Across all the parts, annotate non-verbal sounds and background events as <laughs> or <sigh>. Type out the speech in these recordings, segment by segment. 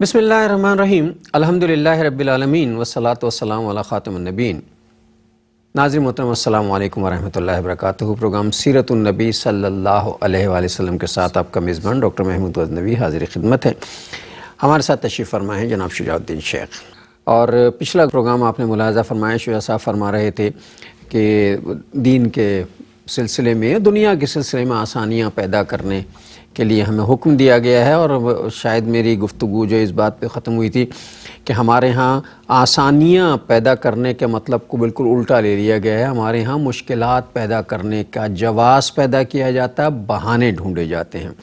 बसमीम अलहमदिल्ला रबालमीन वसलात वसलाम ख़ातमनबीन नाजर मोहतरम वरहमल वर्क प्रोग्राम सीरतनबी सल्ला वसम के साथ आपका मेज़बान डॉक्टर महमूद वजनबी हाजिर खिदमत है हमारे साथ तशरीफ़ फरमा है जनाब शुजाउद्दीन शेख और पिछला प्रोग्राम आपने मुलाजा फरमाया शुजा साहब फरमा रहे थे कि दीन के सिलसिले में दुनिया के सिलसिले में आसानियाँ पैदा करने के लिए हमें हुक्म दिया गया है और शायद मेरी गुफ्तु जो इस बात पे ख़त्म हुई थी कि हमारे यहाँ आसानियाँ पैदा करने के मतलब को बिल्कुल उल्टा ले लिया गया है हमारे यहाँ मुश्किल पैदा करने का जवास पैदा किया जाता है बहाने ढूंढे जाते हैं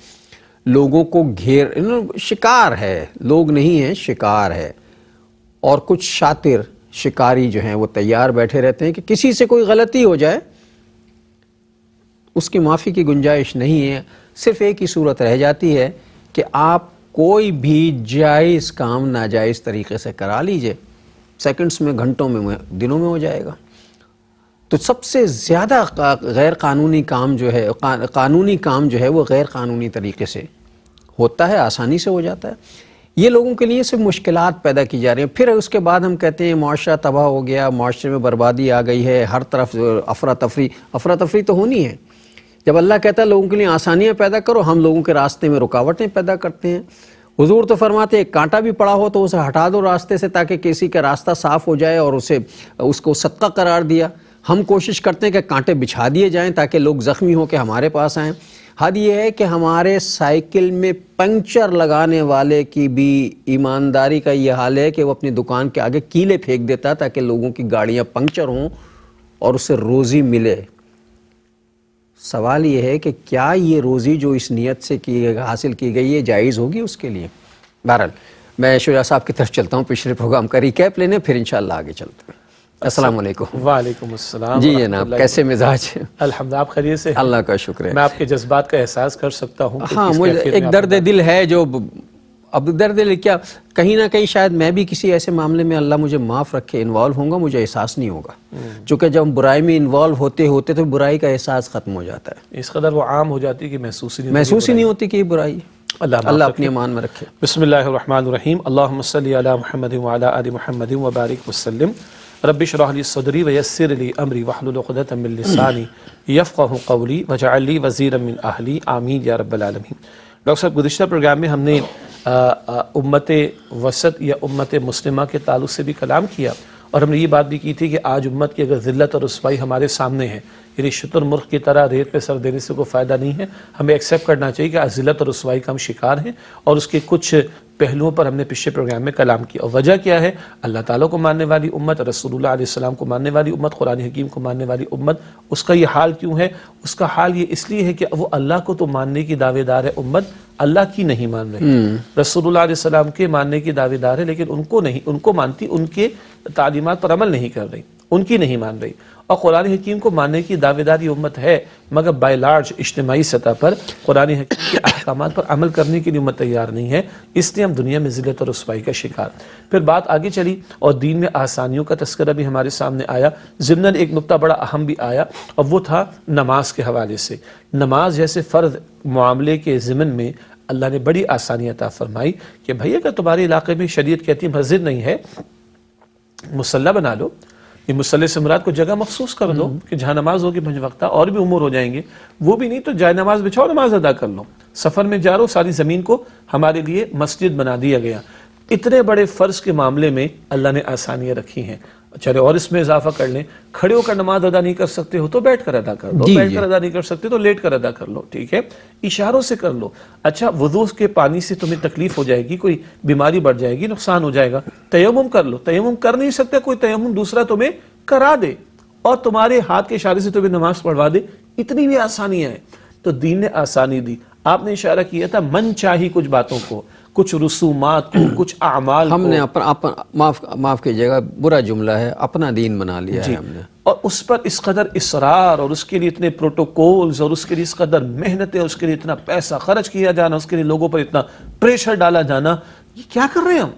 लोगों को घेर शिकार है लोग नहीं हैं शिकार है और कुछ शातिर शिकारी जो हैं वो तैयार बैठे रहते हैं कि किसी से कोई गलती हो जाए उसकी माफ़ी की गुंजाइश नहीं है सिर्फ एक ही सूरत रह जाती है कि आप कोई भी जायज़ काम नाजायज़ तरीके से करा लीजिए सेकंड्स में घंटों में दिनों में हो जाएगा तो सबसे ज़्यादा गैर कानूनी काम जो है का, कानूनी काम जो है वो गैर कानूनी तरीके से होता है आसानी से हो जाता है ये लोगों के लिए सिर्फ मुश्किल पैदा की जा रही हैं फिर उसके बाद हम कहते हैं माशरा तबाह हो गया माशरे में बर्बादी आ गई है हर तरफ अफरा तफरी अफरा तफरी तो होनी है जब अल्लाह कहता है लोगों के लिए आसानियाँ पैदा करो हम लोगों के रास्ते में रुकावटें पैदा करते हैं हज़ूर तो फरमाते हैं कांटा भी पड़ा हो तो उसे हटा दो रास्ते से ताकि किसी का रास्ता साफ़ हो जाए और उसे उसको सदका करार दिया हम कोशिश करते हैं कि कांटे बिछा दिए जाएं ताकि लोग ज़ख्मी हो के हमारे पास आएँ हद ये है कि हमारे साइकिल में पंक्चर लगाने वाले की भी ईमानदारी का ये हाल है कि वो अपनी दुकान के आगे कीले फेंक देता ताकि लोगों की गाड़ियाँ पंक्चर हों और उसे रोज़ी मिले सवाल ये है कि क्या ये रोज़ी जो इस नीयत से की हासिल की गई है जायज़ होगी उसके लिए बहरहाल मैं शुजा साहब की तरफ चलता हूँ पिछले प्रोग्राम का रिकैप लेने फिर इंशाल्लाह आगे चलते हैं अच्छा। अस्सलाम वालेकुम वालेकुम अस्सलाम जी जनाब कैसे मिजाज है अल्हम्दुलिल्लाह आप खैरियत से अल्लाह का शुक्र है मैं आपके जज्बात का एहसास कर सकता हूँ हाँ मुझे एक दर्द दिल है जो अब दर्द क्या कहीं ना कहीं शायद मैं भी किसी ऐसे मामले में अल्लाह मुझे माफ़ रखे इन्वॉल्व होगा मुझे एहसास नहीं होगा हम्म। चूँकि जब हम बुराई में इन्वॉल्व होते होते तो बुराई का एहसास ख़त्म हो जाता है इस कदर वो आम हो जाती है कि महसूस ही नहीं महसूस ही नहीं होती कि बुराई अल्लाह अल्लाह अपने अमान में रखे बसमीम महमद अली महमद वबारक वसलम रबिशरली सदरी अमरी वाहलतमिलसानी यफ़ कौली वजाली अमिन आमीन या रबालमी डॉक्टर साहब गुजशत प्रोग्राम में हमने उम्मत वसत या उम्मत मुस्लिमा के ताल्लुक से भी कलाम किया और हमने ये बात भी की थी कि आज उम्मत की अगर ज़िल्लत और रसवाई हमारे सामने है यानी मुर्ख की तरह रेत पे सर देने से कोई फ़ायदा नहीं है हमें एक्सेप्ट करना चाहिए कि आज ज़िलत और रसवाई का हम शिकार हैं और उसके कुछ पहलुओं पर हमने पिछले प्रोग्राम में कलाम किया और वजह क्या है अल्लाह ताला को मानने वाली उम्मत रसोल्लाम को मानने वाली उम्मत कुरान हकीम को मानने वाली उम्मत उसका ये हाल क्यों है उसका हाल ये इसलिए है कि वो अल्लाह को तो मानने की दावेदार है उम्मत अल्लाह की नहीं मान रही हम्म। रसोल्लाम के मानने की दावेदार है लेकिन उनको नहीं उनको मानती उनके तालीमत पर अमल नहीं कर रही उनकी नहीं मान रही और कुरान हकीम को मानने की दावेदारी उम्मत है मगर बाय लार्ज इज्तमाही सतह पर कुरान हकीम के अहकाम पर अमल करने के लिए उम्मत तैयार नहीं है इसलिए हम दुनिया में ज़िलत और रसवाई का शिकार फिर बात आगे चली और दीन में आसानियों का तस्करा भी हमारे सामने आया ज़मन एक नुकता बड़ा अहम भी आया और वो था नमाज के हवाले से नमाज जैसे फ़र्द मामले के ज़िमन में अल्लाह ने बड़ी आसानी अता फरमाई कि भैया अगर तुम्हारे इलाके में शरीय कहती मस्जिद नहीं है मुसल्ला बना लो ये मुसल सम्राट को जगह मखसूस कर दो हम्म। कि जहाँ नमाज होगी भंजवक्ता और भी उम्र हो जाएंगे वो भी नहीं तो जाए नमाज बिछाओ नमाज अदा कर लो सफ़र में जा रो सारी ज़मीन को हमारे लिए मस्जिद बना दिया गया इतने बड़े फ़र्ज़ के मामले में अल्लाह ने आसानियां रखी हैं चले अच्छा, और इसमें इजाफा कर लें खड़े होकर नमाज अदा नहीं कर सकते हो तो बैठ कर अदा कर लो बैठ कर अदा नहीं कर सकते तो लेट कर अदा कर लो ठीक है इशारों से कर लो अच्छा वजू के पानी से तुम्हें तकलीफ हो जाएगी कोई बीमारी बढ़ जाएगी नुकसान हो जाएगा तयम कर लो तयम कर नहीं सकते कोई तयम दूसरा तुम्हें करा दे और तुम्हारे हाथ के इशारे से तुम्हें नमाज पढ़वा दे इतनी भी आसानियां हैं तो दीन ने आसानी दी आपने इशारा किया था मन चाही कुछ बातों को कुछ रसूमात को <clears throat> कुछ अमाल हमने अपन अपन माफ माफ कीजिएगा बुरा जुमला है अपना दीन बना लिया है हमने और उस पर इस कदर इसरार और उसके लिए इतने प्रोटोकॉल्स और उसके लिए इस कदर मेहनतें उसके लिए इतना पैसा खर्च किया जाना उसके लिए लोगों पर इतना प्रेशर डाला जाना ये क्या कर रहे हैं हम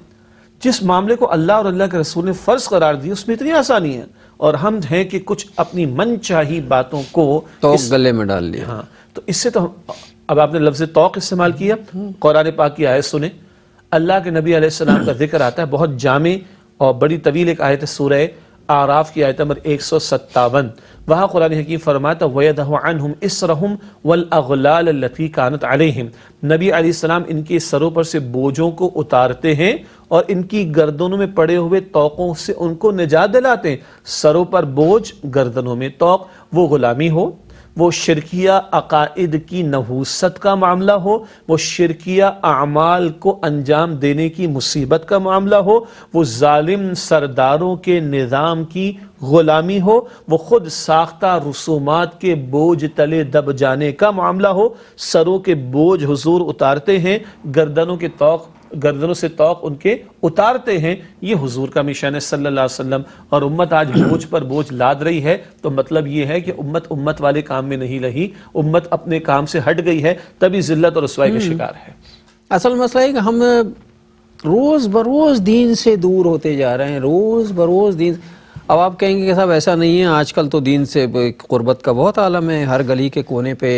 जिस मामले को अल्लाह और अल्लाह के रसूल ने फ़र्ज करार दिया उसमें इतनी आसानी है और हम हैं कि कुछ अपनी मनचाही बातों को तो इस, गले में डाल लिया हाँ तो इससे तो अब आपने लफ्ज तोक इस्तेमाल किया कुरान पाक की आयत सुने अल्लाह के नबी आसमाम का जिक्र आता है बहुत जामे और बड़ी तवील एक आयत सूरह आराफ की आयत नंबर एक सौ सत्तावन वहाँ कुरान हकीम फरमाता वयदहम इसरहम वल अगलालती कानत आलहम नबी आलाम इनके सरों पर से बोझों को उतारते हैं और इनकी गर्दनों में पड़े हुए तोक़ों से उनको निजात दिलाते हैं सरों पर बोझ गर्दनों में तोक वो गुलामी हो वो शिरकिया अकायद की नहूसत का मामला हो वो शिरकिया अमाल को अंजाम देने की मुसीबत का मामला हो वो ालिम सरदारों के निज़ाम की ग़ुलामी हो वो ख़ुद साख्ता रसूमात के बोझ तले दब जाने का मामला हो सरों के बोझ हजूर उतारते हैं गर्दनों के तोक़ गर्दनों से तोक उनके उतारते हैं ये हुजूर का मिशन है सल्लल्लाहु अलैहि वसल्लम और उम्मत आज बोझ पर बोझ लाद रही है तो मतलब ये है कि उम्मत उम्मत वाले काम में नहीं रही उम्मत अपने काम से हट गई है तभी जिल्लत और रसवाई का हम्म। शिकार है असल मसला है कि हम रोज़ बरोज़ दीन से दूर होते जा रहे हैं रोज़ बरोज़ दीन अब आप कहेंगे कि साहब ऐसा नहीं है आजकल तो दीन से गुरबत का बहुत आलम है हर गली के कोने पे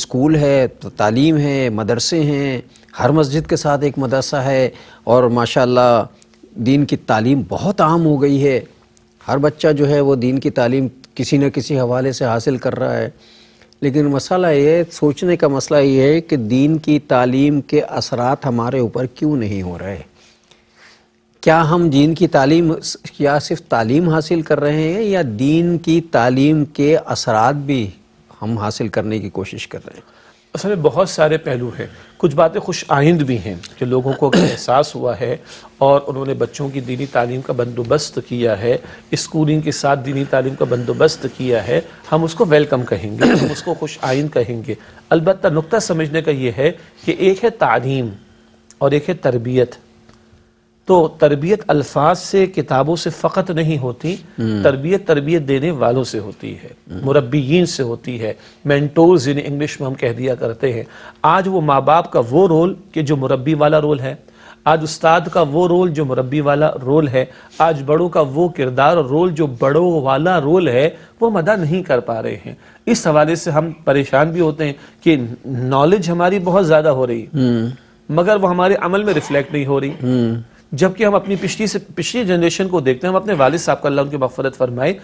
स्कूल है तो तालीम है मदरसे हैं हर मस्जिद के साथ एक मदरसा है और माशाल्लाह दीन की तालीम बहुत आम हो गई है हर बच्चा जो है वो दीन की तालीम किसी न किसी हवाले से हासिल कर रहा है लेकिन मसला ये सोचने का मसला ये है कि दीन की तालीम के असरात हमारे ऊपर क्यों नहीं हो रहे क्या हम दीन की तालीम या सिर्फ तालीम हासिल कर रहे हैं या दीन की तालीम के असरात भी हम हासिल करने की कोशिश कर रहे हैं असल में बहुत सारे पहलू हैं कुछ बातें खुश आइंद भी हैं कि लोगों को एहसास हुआ है और उन्होंने बच्चों की दीनी तालीम का बंदोबस्त किया है स्कूलिंग के साथ दीनी तालीम का बंदोबस्त किया है हम उसको वेलकम कहेंगे हम उसको खुश आइंद कहेंगे अलबत् नुक्ता समझने का ये है कि एक है तालीम और एक है तरबियत तो तरबियत अल्फाज से किताबों से फ़कत नहीं होती हम्म। तरबियत तरबियत देने वालों से होती है मुरबीन से होती है मैंटोर्स जिन्हें इंग्लिश में हम कह दिया करते हैं आज वो माँ बाप का वो रोल कि जो मुरबी वाला रोल है आज उस्ताद का वो रोल जो मुरबी वाला रोल है आज बड़ों का वो किरदार रोल जो बड़ों वाला रोल है वो मदा नहीं कर पा रहे हैं इस हवाले से हम परेशान भी होते हैं कि नॉलेज हमारी बहुत ज़्यादा हो रही हम्म। मगर वो हमारे अमल में रिफ्लेक्ट नहीं हो रही हम्म। जबकि हम अपनी पिछली से पिछली जनरेशन को देखते हैं हम अपने वालिद साहब का अल्लाह उनकी मफफरत फरमाए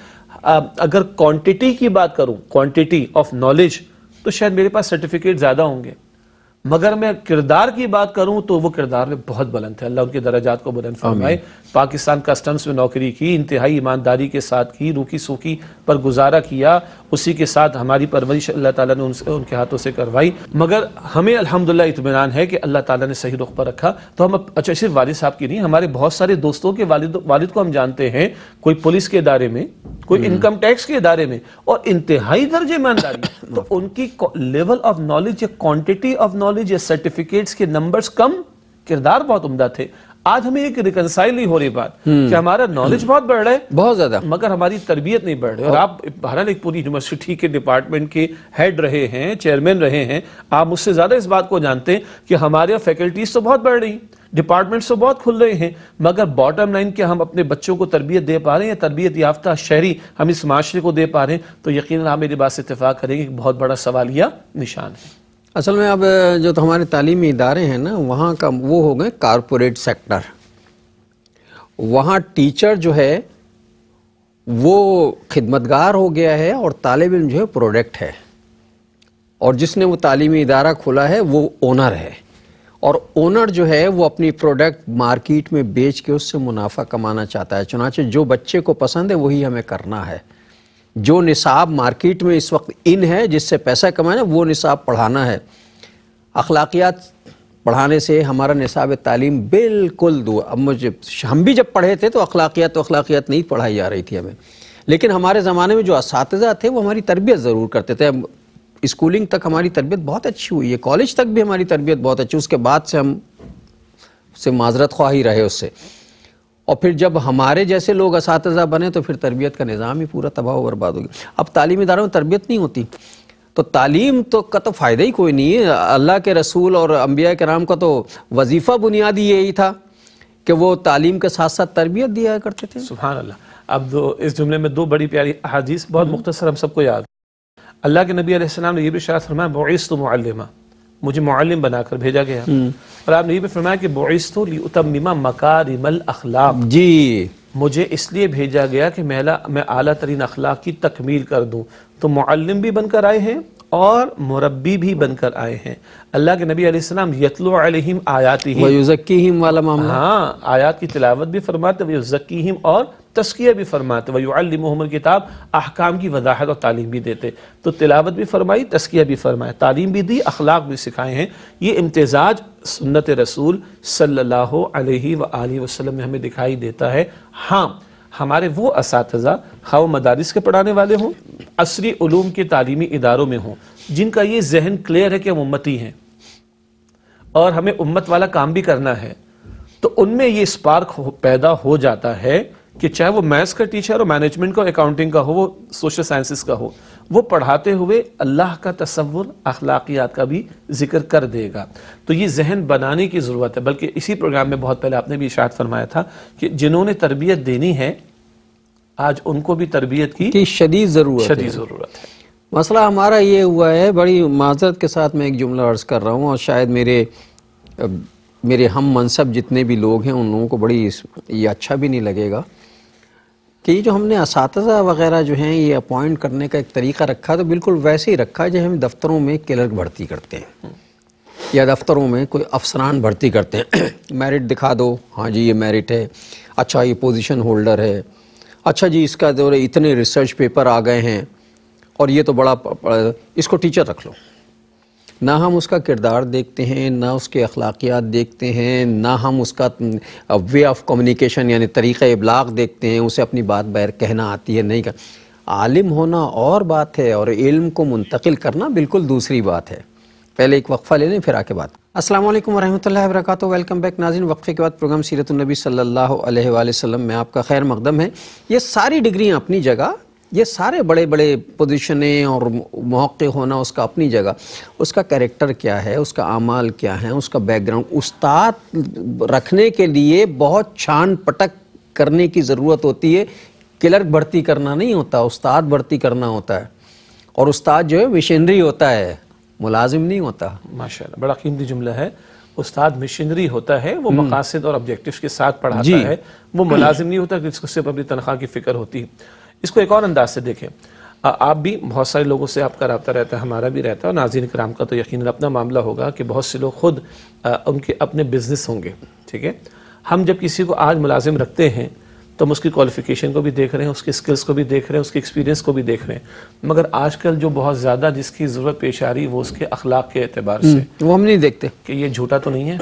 अगर क्वांटिटी की बात करूं क्वांटिटी ऑफ नॉलेज तो शायद मेरे पास सर्टिफिकेट ज़्यादा होंगे मगर मैं किरदार की बात करूं तो वो किरदार में बहुत बुलंद है अल्लाह उनके दराजात को बुलंद फरमाए पाकिस्तान कस्टम्स में नौकरी की इंतहाई ईमानदारी के साथ की रूखी सूखी पर गुजारा किया उसी के साथ हमारी परवरिश अल्लाह ताला ने उनसे उनके हाथों से करवाई मगर हमें अल्हम्दुलिल्लाह इतमान है कि अल्लाह ताला ने सही रुख पर रखा तो हम अच्छा सिर्फ वालिद साहब की नहीं हमारे बहुत सारे दोस्तों के वालिद वालिद को हम जानते हैं कोई पुलिस के इदारे में कोई इनकम हम्म। टैक्स के इदारे में और इंतहाई दर्जे ईमानदारी <coughs> तो उनकी लेवल ऑफ नॉलेज या क्वांटिटी ऑफ नॉलेज या सर्टिफिकेट्स के नंबर्स कम किरदार बहुत उमदा थे आज हमें एक रिकनसाइल नहीं हो रही बात हम्म। कि हमारा नॉलेज बहुत बढ़ रहा है बहुत ज्यादा मगर हमारी तरबियत नहीं बढ़ रही और आप बहरहाल एक पूरी यूनिवर्सिटी के डिपार्टमेंट के हेड रहे हैं चेयरमैन रहे हैं आप मुझसे ज्यादा इस बात को जानते हैं कि हमारे फैकल्टीज तो बहुत बढ़ रही डिपार्टमेंट्स तो बहुत खुल रहे हैं मगर बॉटम लाइन के हम अपने बच्चों को तरबियत दे पा रहे हैं या तरबियत याफ्ता शहरी हम इस माशरे को दे पा रहे हैं तो यकीन आप मेरी बात से इतफाक़ करेंगे बहुत बड़ा सवालिया निशान है असल में अब जो तो हमारे तालीमी इदारे हैं ना वहाँ का वो हो गए कॉरपोरेट सेक्टर वहाँ टीचर जो है वो खिदमतगार हो गया है और तालब इम जो है प्रोडक्ट है और जिसने वो तालीमी इदारा खोला है वो ओनर है और ओनर जो है वो अपनी प्रोडक्ट मार्केट में बेच के उससे मुनाफा कमाना चाहता है चुनाचे जो बच्चे को पसंद है वही हमें करना है जो निसाब मार्केट में इस वक्त इन है जिससे पैसा कमाना वो निसाब पढ़ाना है अखलाकियात पढ़ाने से हमारा निसाब तालीम बिल्कुल दूर अब मुझे हम भी जब पढ़े थे तो अखलाकियात तो अखलाकियात नहीं पढ़ाई जा रही थी हमें लेकिन हमारे ज़माने में जो इस थे वो हमारी तरबियत ज़रूर करते थे स्कूलिंग तक हमारी तरबियत बहुत अच्छी हुई है कॉलेज तक भी हमारी तरबियत बहुत अच्छी उसके बाद से हम से माजरत ख्वाही रहे उससे और फिर जब हमारे जैसे लोग इस बने तो फिर तरबियत का निज़ाम ही पूरा तबाह बर्बाद हो गया अब तालीम इदारों में तरबियत नहीं होती तो तालीम तो का तो फ़ायदा ही कोई नहीं है अल्लाह के रसूल और अम्बिया के नाम का तो वजीफ़ा बुनियादी यही था कि वो तालीम के साथ साथ तरबियत दिया करते थे सुबहान अल्लाह अब दो इस जुमले में दो बड़ी प्यारी अहादीस बहुत हम्म। मुख्तर हम सबको याद अल्लाह के नबी आसमाम ने यह भी शायद फरमाया बोस तो मुझे मालम बनाकर भेजा गया हम्म। और आपने ये फरमाया कि बोइस्तो लियतमिमा मकारिमल अखलाक जी मुझे इसलिए भेजा गया कि मेला मैं अला तरीन अखलाक की तकमील कर दूँ तो मालम भी बनकर आए हैं और मुरबी भी बनकर आए हैं अल्लाह के नबी अलैहिस्सलाम यतलो आयात ही हाँ आयात की तिलावत भी फरमाते वज़क्कीम और तस्किया भी फरमाते मोहम्मद किताब अहकाम की वजाहत और तालीम भी देते तो तिलावत भी फरमाई तस्किया भी फरमाए तालीम भी दी अखलाक भी सिखाए हैं ये इम्तजाज सुन्नत रसूल सल्ला वसलम में हमें दिखाई देता है हाँ हमारे वो इस खाओ मदारस के पढ़ाने वाले हों असरी के तालीमी इदारों में हों जिनका ये जहन क्लियर है कि हम उम्मती हैं और हमें उम्मत वाला काम भी करना है तो उनमें ये स्पार्क पैदा हो जाता है कि चाहे वो मैथ्स का टीचर हो मैनेजमेंट का अकाउंटिंग का हो वो सोशल साइंसिस का हो वो पढ़ाते हुए अल्लाह का तस्वुर अखलाकियात का भी जिक्र कर देगा तो ये जहन बनाने की ज़रूरत है बल्कि इसी प्रोग्राम में बहुत पहले आपने भी इशात फरमाया था कि जिन्होंने तरबियत देनी है आज उनको भी तरबियत की, शदी ज़रूरत शदी ज़रूरत है मसला हमारा ये हुआ है बड़ी माजरत के साथ मैं एक जुमला अर्ज़ कर रहा हूँ और शायद मेरे मेरे हम मनसब जितने भी लोग हैं उन लोगों को बड़ी ये अच्छा भी नहीं लगेगा कि ये जो हमने इस वगैरह जो हैं ये अपॉइंट करने का एक तरीका रखा तो बिल्कुल वैसे ही रखा जो हम दफ्तरों में क्लर्क भर्ती करते हैं या दफ्तरों में कोई अफसरान भर्ती करते हैं मेरिट <clears throat> दिखा दो हाँ जी ये मेरिट है अच्छा ये पोजीशन होल्डर है अच्छा जी इसका दौरे तो इतने रिसर्च पेपर आ गए हैं और ये तो बड़ा इसको टीचर रख लो ना हम उसका किरदार देखते हैं ना उसके अखलाकियात देखते हैं ना हम उसका वे ऑफ कम्युनिकेशन यानी तरीक़ इबलाग देखते हैं उसे अपनी बात बैर कहना आती है नहीं कर आलिम होना और बात है और इल्म को मुंतकिल करना बिल्कुल दूसरी बात है पहले एक वक्फ़ा ले लें फिर आके बात अस्सलाम वालेकुम वरहमतुल्लाहि वबरकातुहू वेलकम बैक नाजिन वक्फ़े के बाद प्रोग्राम सीरत सल्ला सल्लल्लाहु अलैहि वसल्लम में आपका खैर मकदम है ये सारी डिग्रियाँ अपनी जगह ये सारे बड़े बड़े पोजिशनें और मौक़े होना उसका अपनी जगह उसका कैरेक्टर क्या है उसका अमाल क्या है उसका बैकग्राउंड उस्ताद रखने के लिए बहुत छान पटक करने की ज़रूरत होती है क्लर्क भर्ती करना नहीं होता उस्ताद भर्ती करना होता है और उस्ताद जो है मिशनरी होता है मुलाजिम नहीं होता माशा बड़ा कीमती जुमला है उस्ताद मिशनरी होता है वो हम्म। मकासद और ऑब्जेक्टिव के साथ पढ़ाता है वो मुलाजिम <clears throat> नहीं होता जिसको सिर्फ अपनी तनख्वाह की फ़िक्र होती है इसको एक और अंदाज से देखें आप भी बहुत सारे लोगों से आपका रबता रहता है हमारा भी रहता है और नाजीन कराम का तो यकीन अपना मामला होगा कि बहुत से लोग ख़ुद उनके अपने बिजनेस होंगे ठीक है हम जब किसी को आज मुलाजिम रखते हैं तो हम उसकी क्वालिफ़िकेशन को भी देख रहे हैं उसके स्किल्स को भी देख रहे हैं उसके एक्सपीरियंस को भी देख रहे हैं मगर आजकल जो बहुत ज़्यादा जिसकी ज़रूरत पेश आ रही है वो उसके अखलाक के अतबार से हम्म, वो हम नहीं देखते कि ये झूठा तो नहीं है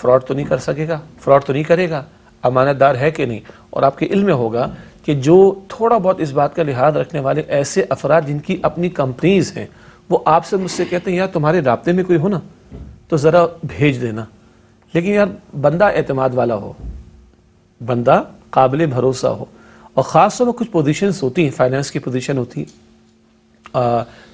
फ्रॉड <clears throat> तो नहीं कर सकेगा फ्रॉड तो नहीं करेगा अमानतदार है कि नहीं और आपके इल्म होगा कि जो थोड़ा बहुत इस बात का लिहाज रखने वाले ऐसे अफराद जिनकी अपनी कंपनीज हैं वो आपसे मुझसे कहते हैं यार तुम्हारे रबते में कोई हो ना तो ज़रा भेज देना लेकिन यार बंदा अतमाद वाला हो बंदा काबिल भरोसा हो और ख़ास तौर पर कुछ पोजीशंस होती हैं फाइनेंस की पोजीशन होती है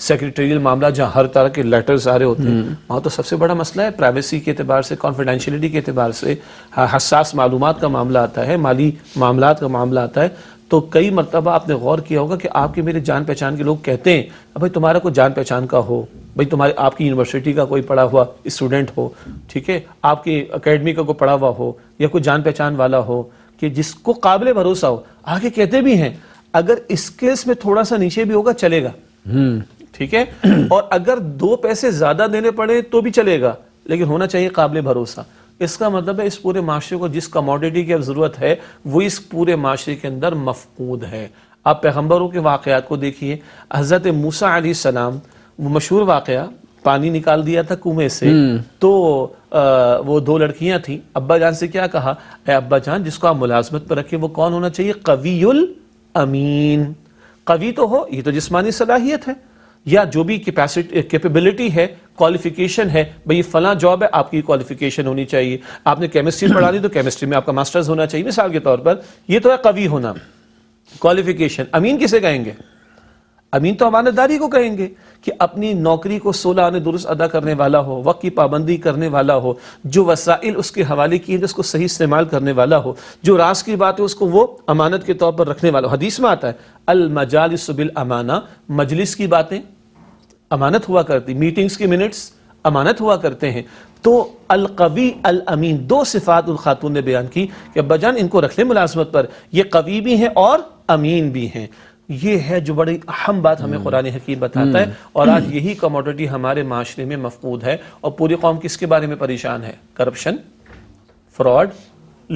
सेक्रेटरियल मामला जहाँ हर तरह के लेटर्स आ रहे होते हैं हम्म। वहाँ तो सबसे बड़ा मसला है प्राइवेसी के अतबार से कॉन्फिडेंशलिटी के अतबार से हसास मालूम का मामला आता है माली मामला का मामला आता है तो कई मरतबा आपने गौर किया होगा कि आपके मेरे जान पहचान के लोग कहते हैं भाई तुम्हारा कोई जान पहचान का हो भाई तुम्हारी आपकी यूनिवर्सिटी का कोई पढ़ा हुआ स्टूडेंट हो ठीक है आपकी अकेडमी का कोई पढ़ा हुआ हो या कोई जान पहचान वाला हो कि जिसको काबिल भरोसा हो आगे कहते भी हैं अगर स्किल्स में थोड़ा सा नीचे भी होगा चलेगा हम्म। ठीक है और अगर दो पैसे ज्यादा देने पड़े तो भी चलेगा लेकिन होना चाहिए काबिल भरोसा इसका मतलब है इस पूरे माशरे को जिस कमोडिटी की अब ज़रूरत है वो इस पूरे माशरे के अंदर मफकूद है आप पैगम्बरों के वाक़ात को देखिए हज़रत मूसा सलाम वो मशहूर वाक़ पानी निकाल दिया था कुएं से हम्म। तो आ, वो दो लड़कियां थी अब्बा जान से क्या कहा अब्बा जान जिसको आप मुलाजमत पर रखें वो कौन होना चाहिए कवील अमीन कवि तो हो ये तो जिसमानी सलाहियत है या जो भी कैपेसिटी कैपेबिलिटी है क्वालिफिकेशन है भाई फला जॉब है आपकी क्वालिफिकेशन होनी चाहिए आपने केमिस्ट्री पढ़ा ली तो केमिस्ट्री में आपका मास्टर्स होना चाहिए मिसाल के तौर पर यह तो है कवि होना क्वालिफिकेशन अमीन किसे कहेंगे अमीन तो अमानतदारी को कहेंगे कि अपनी नौकरी को सोलह आने दुरुस्त अदा करने वाला हो वक्त की पाबंदी करने वाला हो जो वसाइल उसके हवाले किए हैं उसको सही इस्तेमाल करने वाला हो जो रास की बात है उसको वो अमानत के तौर पर रखने वाला हो हदीस में आता है अल मजालिस बिल अमाना मजलिस की बातें अमानत हुआ करती मीटिंग्स की मिनट्स अमानत हुआ करते हैं तो अलकवी अल अमीन दो सिफात उन खातून ने बयान की कि अब्बा जान इनको रख लें मुलाजमत पर यह कवी भी हैं और अमीन भी हैं ये है जो बड़ी अहम बात हमें हम्म। कुरान हकीम बताता है हम्म। और आज यही कमोडिटी हमारे माशरे में मफकूद है और पूरी कौम किसके बारे में परेशान है करप्शन फ्रॉड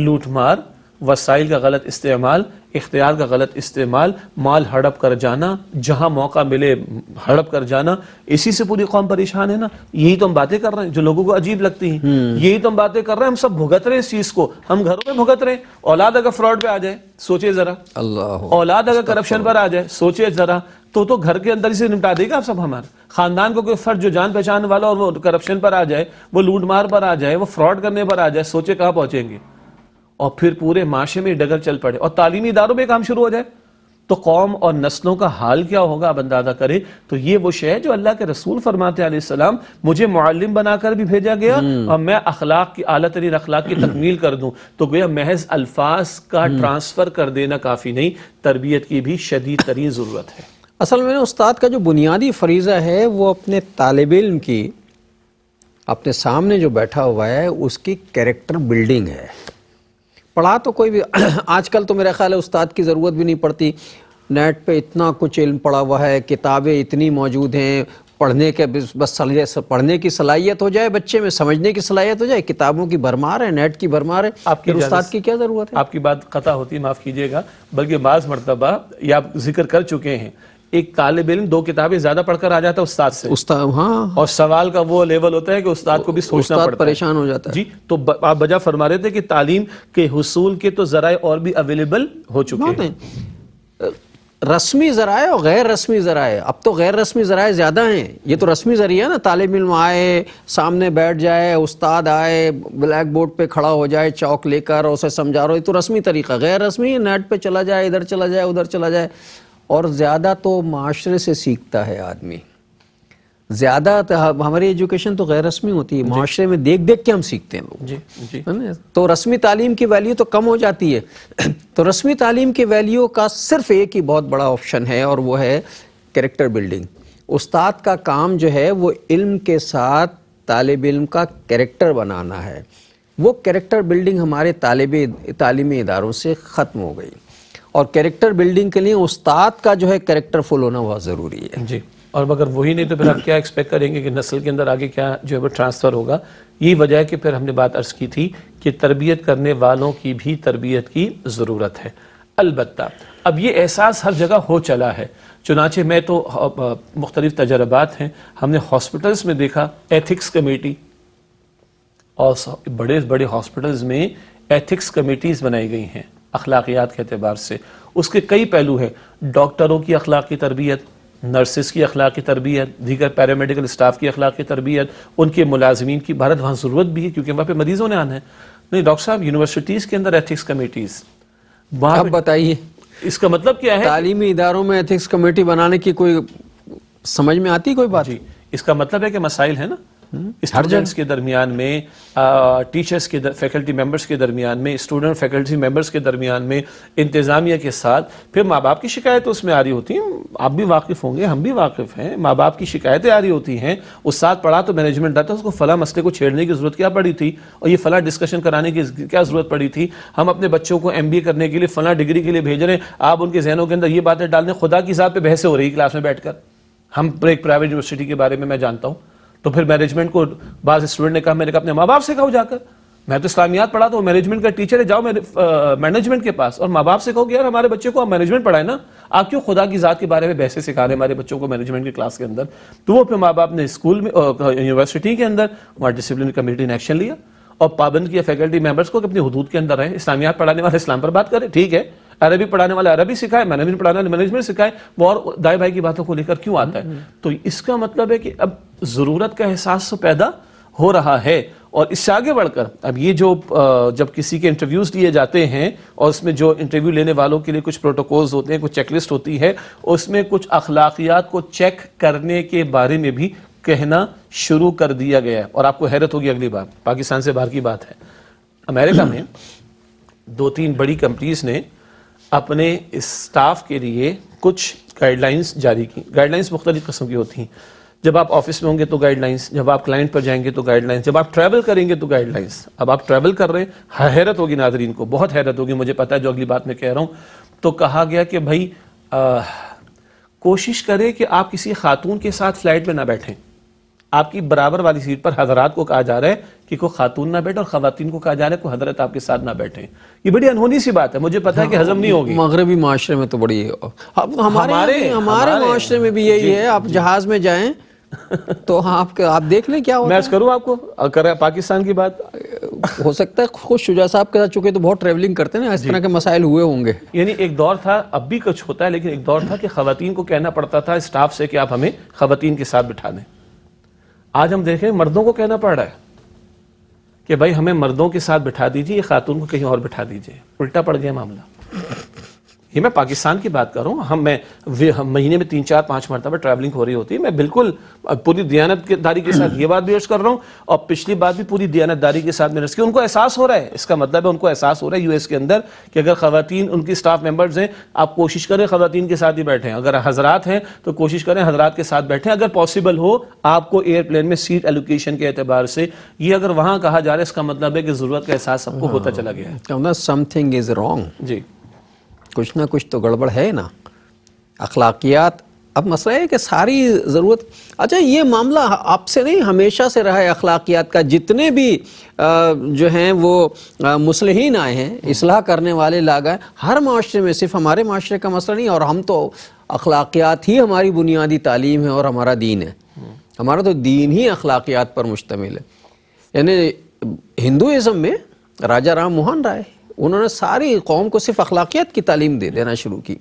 लूटमार वसाइल का गलत इस्तेमाल इख्तियार का गलत इस्तेमाल माल हड़प कर जाना जहां मौका मिले हड़प कर जाना इसी से पूरी कौम परेशान है ना यही तो हम बातें कर रहे हैं जो लोगों को अजीब लगती है हम्म। यही तो हम बातें कर रहे हैं हम सब भुगत रहे हैं इस चीज़ को हम घरों में भुगत रहे हैं औलाद अगर फ्रॉड पे आ जाए सोचे ज़रा अल्लाह औलाद अगर करप्शन पर आ जाए सोचे ज़रा तो तो घर के अंदर ही से निपटा देगा आप सब हमारा खानदान को कोई फर्ज जो जान पहचान वाला और वो करप्शन पर आ जाए वो लूटमार पर आ जाए वो फ्रॉड करने पर आ जाए सोचे कहाँ पहुंचेंगे और फिर पूरे माशे में डगर चल पड़े और तालीमी इदारों में काम शुरू हो जाए तो कौम और नस्लों का हाल क्या होगा अब अंदाजा करें तो ये वो शह जो अल्लाह के रसूल फरमाते सलाम मुझे मुआलिम बनाकर भी भेजा गया हम्म। और मैं अखलाक की अला तरीन अखलाक की तकमील कर दूं तो गोया महज अल्फाज का हम्म। ट्रांसफर कर देना काफ़ी नहीं तरबियत की भी शदीद तरीन ज़रूरत है असल में उस्ताद का जो बुनियादी फरीज़ा है वो अपने तालब इम की अपने सामने जो बैठा हुआ है उसकी कैरेक्टर बिल्डिंग है पढ़ा तो कोई भी <clears throat> आजकल तो मेरा ख्याल है उस्ताद की ज़रूरत भी नहीं पड़ती नेट पे इतना कुछ इल्म पड़ा हुआ है किताबें इतनी मौजूद हैं पढ़ने के बस पढ़ने की सलाहियत हो जाए बच्चे में समझने की सलाहियत हो जाए किताबों की भरमार है नेट की भरमार है आपके उस्ताद की क्या ज़रूरत है आपकी बात खता होती है माफ़ कीजिएगा बल्कि बाज़ मरतबा ये आप जिक्र कर चुके हैं एक तालब इलम दो किताबें ज्यादा पढ़कर आ जाता है उस्ताद से उस्ताद हाँ और सवाल का वो लेवल होता है कि उस्ताद को भी सोचना पड़ता परेशान हो जाता है जी तो ब, आप बजा फरमा रहे थे कि तालीम के हसूल के तो जराए और भी अवेलेबल हो चुके हैं रस्मी ज़राए और गैर रस्मी ज़राए अब तो गैर रस्मी ज़राए ज़्यादा हैं ये तो रस्मी ज़रिया ना तालब इम आए सामने बैठ जाए उस्ताद आए ब्लैक बोर्ड पे खड़ा हो जाए चौक लेकर उसे समझा रहा ये तो रस्मी तरीका गैर रस्मी नेट पे चला जाए इधर चला जाए उधर चला जाए और ज़्यादा तो माशरे से सीखता है आदमी ज़्यादा हमारी एजुकेशन तो गैर रस्मी होती है माशरे में देख देख के हम सीखते हैं लोग जी, तो रस्मी तालीम की वैल्यू तो कम हो जाती है <clears throat> तो रस्मी तालीम की वैल्यू का सिर्फ एक ही बहुत बड़ा ऑप्शन है और वो है करेक्टर बिल्डिंग उस्ताद का काम जो है वो इल्म के साथ तालब इल्म का कैरेक्टर बनाना है वो कैरेक्टर बिल्डिंग हमारे तालब तालीमी इदारों से ख़त्म हो गई और कैरेक्टर बिल्डिंग के लिए उस्ताद का जो है फुल होना बहुत ज़रूरी है जी और अगर वही नहीं तो फिर आप क्या एक्सपेक्ट करेंगे कि नस्ल के अंदर आगे क्या जो है वो ट्रांसफ़र होगा यही वजह है कि फिर हमने बात अर्ज़ की थी कि तरबियत करने वालों की भी तरबियत की ज़रूरत है अलबत् अब ये एहसास हर जगह हो चला है चुनाचे मैं तो मुख्तलिफ तजर्बात हैं हमने हॉस्पिटल्स में देखा एथिक्स कमेटी और बड़े बड़े हॉस्पिटल्स में एथिक्स कमेटीज़ बनाई गई हैं अखलाकियात के अतबार से उसके कई पहलू हैं डॉक्टरों की अखलाक तरबियत नर्सिस की अखलाक तरबियत दीगर पैरामेडिकल स्टाफ की अखलाक तरबियत उनके मुलाजमीन की भारत वहाँ ज़रूरत भी है क्योंकि वहाँ पर मरीज़ों ने आना है नहीं डॉक्टर साहब यूनिवर्सिटीज़ के अंदर एथिक्स कमेटीज़ वहाँ बताइए इसका मतलब क्या है तालीमी इदारों में एथिक्स कमेटी बनाने की कोई समझ में आती कोई बात जी इसका मतलब है कि मसाइल है ना स्टूडेंट्स के दरमियान में टीचर्स के फैकल्टी मेंबर्स के दरमियान में स्टूडेंट फैकल्टी मेंबर्स के दरमियान में इंतज़ामिया के साथ फिर माँ बाप की शिकायतें उसमें आ रही होती हैं आप भी वाकिफ़ होंगे हम भी वाकिफ़ हैं माँ बाप की शिकायतें आ रही होती हैं उस साथ पढ़ा तो मैनेजमेंट डाटा उसको फ़ला मसले को छेड़ने की ज़रूरत क्या पड़ी थी और ये फ़ला डिस्कशन कराने की क्या ज़रूरत पड़ी थी हम अपने बच्चों को एम करने के लिए फ़ला डिग्री के लिए भेज रहे हैं आप उनके जहनों के अंदर ये बातें डाल खुदा की हिसाब पर बहसें हो रही क्लास में बैठ हम एक प्राइवेट यूनिवर्सिटी के बारे में मैं जानता हूँ तो फिर मैनेजमेंट को बाद स्टूडेंट ने कहा मैंने कहा अपने माँ बाप से कहो जाकर मैं तो इस्लामियात पढ़ा तो मैनेजमेंट का टीचर है जाओ मेरे मैनेजमेंट के पास और माँ बाप से कहो कि यार हमारे बच्चे को आप मैनेजमेंट पढ़ाए ना आप क्यों खुदा की ज़ात के बारे में बैसे सिखा रहे हैं हमारे बच्चों को मैनेजमेंट की क्लास के अंदर तो वो फिर माँ बाप ने स्कूल में यूनिवर्सिटी के अंदर वहाँ डिसिप्लिन कमेटी ने एक्शन लिया और पाबंद किया फैकल्टी मेम्बर्स को अपनी हदूद के अंदर रहें इस्लामियात पढ़ाने वाले इस्लाम पर बात करें ठीक है अरबी पढ़ाने वाले अरबी सिखाए मैनेजमेंट पढ़ाने वाले मैनेजमेंट सिखाए वो और दाई भाई की बातों को लेकर क्यों आता है हम्म। तो इसका मतलब है कि अब ज़रूरत का एहसास तो पैदा हो रहा है और इससे आगे बढ़कर अब ये जो जब किसी के इंटरव्यूज लिए जाते हैं और उसमें जो इंटरव्यू लेने वालों के लिए कुछ प्रोटोकॉल्स होते हैं कुछ चेकलिस्ट होती है उसमें कुछ अखलाकियात को चेक करने के बारे में भी कहना शुरू कर दिया गया है और आपको हैरत होगी अगली बार पाकिस्तान से बाहर की बात है अमेरिका में दो तीन बड़ी कंपनीज ने अपने स्टाफ के लिए कुछ गाइडलाइंस जारी की गाइडलाइंस मुख्तलिफ कस्म की होती हैं जब आप ऑफिस में होंगे तो गाइडलाइंस जब आप क्लाइंट पर जाएंगे तो गाइडलाइंस जब आप ट्रैवल करेंगे तो गाइडलाइंस अब आप ट्रैवल कर रहे हैं हैरत होगी नाजरीन को बहुत हैरत होगी मुझे पता है जो अगली बात मैं कह रहा हूँ तो कहा गया कि भाई आ, कोशिश करें कि आप किसी खातून के साथ फ्लाइट में ना बैठें आपकी बराबर वाली सीट पर हजरात को कहा जा रहा है कि कोई खातून ना बैठे और खातन को कहा जा रहा है कोई हजरत आपके साथ ना बैठे ये बड़ी अनहोनी सी बात है मुझे पता है कि हजम नहीं होगी मगरबी माशरे में तो बड़ी हमारे हमारे माशरे में भी यही है आप जहाज में जाए तो हाँ आप आप देख लें क्या मैच करूँ आपको कर पाकिस्तान की बात हो सकता है खुद शुजा साहब के साथ चुके तो बहुत ट्रेवलिंग करते हैं ना इस तरह के मसाइल हुए होंगे यानी एक दौर था अब भी कुछ होता है लेकिन एक दौर था कि खातन को कहना पड़ता था स्टाफ से कि आप हमें खातन के साथ बिठा दें आज हम देखें मर्दों को कहना पड़ रहा है कि भाई हमें मर्दों के साथ बिठा दीजिए खातून को कहीं और बिठा दीजिए उल्टा पड़ गया मामला ये मैं पाकिस्तान की बात कर रहा हूँ हम मैं हम महीने में तीन चार पाँच मरतबा ट्रैवलिंग हो रही होती है मैं बिल्कुल पूरी दयानतदारी के साथ ये बात भी अर्ज कर रहा हूँ और पिछली बात भी पूरी दयानतदारी के साथ मैंने उनको एहसास हो रहा है इसका मतलब है उनको एहसास हो रहा है यूएस के अंदर कि अगर खातन उनकी स्टाफ मेम्बर्स हैं आप कोशिश करें खातन के साथ ही बैठें अगर हजरात हैं तो कोशिश करें हजरात के साथ बैठें अगर पॉसिबल हो आपको एयरप्लेन में सीट एलोकेशन के एतबार से ये अगर वहाँ कहा जा रहा है इसका मतलब है कि ज़रूरत का एहसास सबको हाँ। होता चला गया है समथिंग इज रॉन्ग जी कुछ ना कुछ तो गड़बड़ है ना अखलाकियात अब मसला है कि सारी ज़रूरत अच्छा ये मामला आपसे नहीं हमेशा से रहा है अखलाकियात का जितने भी आ, जो हैं वो मुसलहन आए हैं इसलाह करने वाले लाग आए हर माशरे में सिर्फ हमारे माशरे का मसला नहीं और हम तो अखलाकियात ही हमारी बुनियादी तालीम है और हमारा दीन है हमारा तो दीन ही अखलाकियात पर मुश्तमिल है यानी हिंदुज़म में राजा राम मोहन राय उन्होंने सारी कौम को सिर्फ अखलाकियत की तालीम दे देना शुरू की